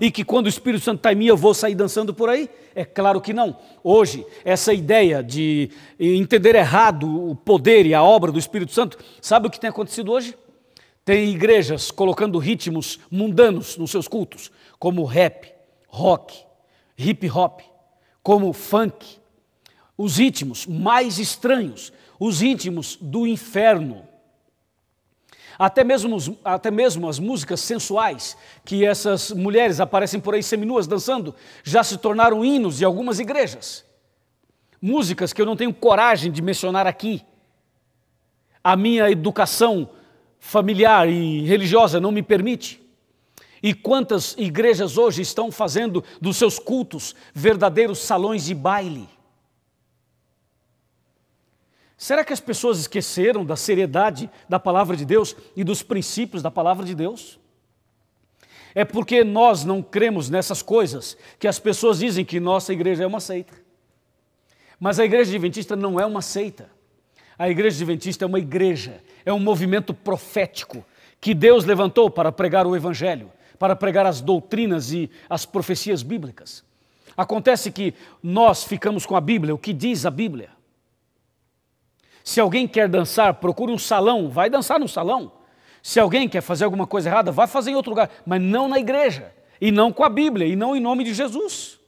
e que quando o Espírito Santo está em mim eu vou sair dançando por aí? É claro que não. Hoje, essa ideia de entender errado o poder e a obra do Espírito Santo, sabe o que tem acontecido hoje? Tem igrejas colocando ritmos mundanos nos seus cultos, como rap, rock, hip hop, como funk. Os ritmos mais estranhos, os ritmos do inferno. Até mesmo, até mesmo as músicas sensuais que essas mulheres aparecem por aí seminuas dançando já se tornaram hinos de algumas igrejas. Músicas que eu não tenho coragem de mencionar aqui. A minha educação familiar e religiosa não me permite. E quantas igrejas hoje estão fazendo dos seus cultos verdadeiros salões de baile? Será que as pessoas esqueceram da seriedade da palavra de Deus e dos princípios da palavra de Deus? É porque nós não cremos nessas coisas que as pessoas dizem que nossa igreja é uma seita. Mas a igreja adventista não é uma seita. A igreja adventista é uma igreja, é um movimento profético que Deus levantou para pregar o evangelho, para pregar as doutrinas e as profecias bíblicas. Acontece que nós ficamos com a Bíblia, o que diz a Bíblia. Se alguém quer dançar, procure um salão, vai dançar no salão. Se alguém quer fazer alguma coisa errada, vá fazer em outro lugar, mas não na igreja, e não com a Bíblia, e não em nome de Jesus.